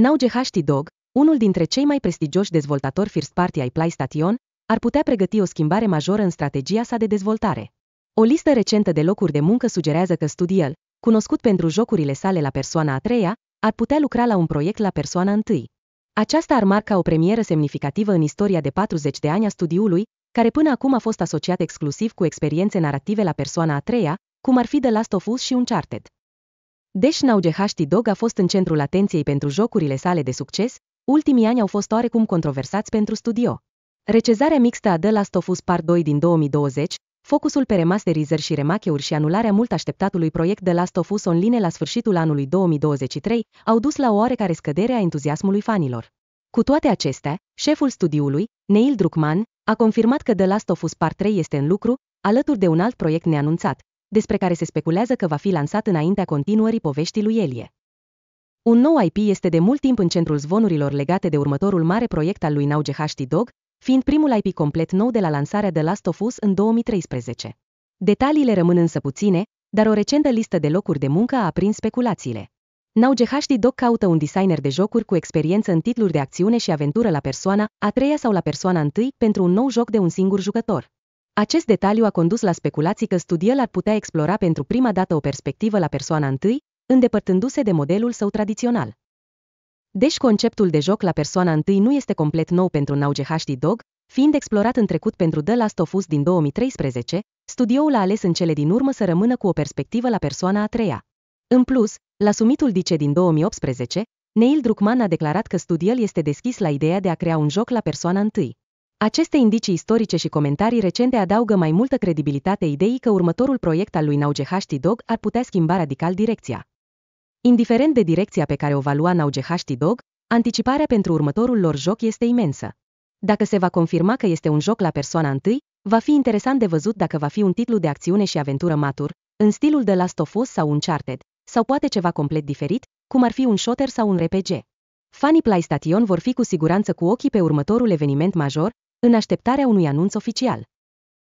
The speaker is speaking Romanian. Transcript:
Nauge Dog, unul dintre cei mai prestigioși dezvoltatori first party ai PlayStation, ar putea pregăti o schimbare majoră în strategia sa de dezvoltare. O listă recentă de locuri de muncă sugerează că Studiel, cunoscut pentru jocurile sale la persoana a treia, ar putea lucra la un proiect la persoana întâi. Aceasta ar marca o premieră semnificativă în istoria de 40 de ani a studiului, care până acum a fost asociat exclusiv cu experiențe narrative la persoana a treia, cum ar fi The Last of Us și Uncharted. Deșnau Gehaști Dog a fost în centrul atenției pentru jocurile sale de succes, ultimii ani au fost oarecum controversați pentru studio. Recezarea mixtă a The Last of Us Part 2 din 2020, focusul pe remasterizări și remacheuri și anularea mult așteptatului proiect The Last of Us Online la sfârșitul anului 2023, au dus la o oarecare scădere a entuziasmului fanilor. Cu toate acestea, șeful studiului, Neil Druckmann, a confirmat că The Last of Us Part 3 este în lucru, alături de un alt proiect neanunțat, despre care se speculează că va fi lansat înaintea continuării poveștii lui Elie. Un nou IP este de mult timp în centrul zvonurilor legate de următorul mare proiect al lui Nauge Hashti Dog, fiind primul IP complet nou de la lansarea de Last of Us în 2013. Detaliile rămân însă puține, dar o recentă listă de locuri de muncă a aprins speculațiile. Nauge Hashti Dog caută un designer de jocuri cu experiență în titluri de acțiune și aventură la persoana a treia sau la persoana întâi pentru un nou joc de un singur jucător. Acest detaliu a condus la speculații că studiel ar putea explora pentru prima dată o perspectivă la persoana întâi, îndepărtându-se de modelul său tradițional. Deci conceptul de joc la persoana întâi nu este complet nou pentru HD Dog, fiind explorat în trecut pentru The Last of Us din 2013, studioul a ales în cele din urmă să rămână cu o perspectivă la persoana a treia. În plus, la summitul DICE din 2018, Neil Druckmann a declarat că studiul este deschis la ideea de a crea un joc la persoana întâi. Aceste indicii istorice și comentarii recente adaugă mai multă credibilitate ideii că următorul proiect al lui Naugehashti Dog ar putea schimba radical direcția. Indiferent de direcția pe care o va lua Naugehashti Dog, anticiparea pentru următorul lor joc este imensă. Dacă se va confirma că este un joc la persoana întâi, va fi interesant de văzut dacă va fi un titlu de acțiune și aventură matur, în stilul de Last of Us sau Uncharted, sau poate ceva complet diferit, cum ar fi un shooter sau un RPG. Fanii PlayStation vor fi cu siguranță cu ochii pe următorul eveniment major, în așteptarea unui anunț oficial.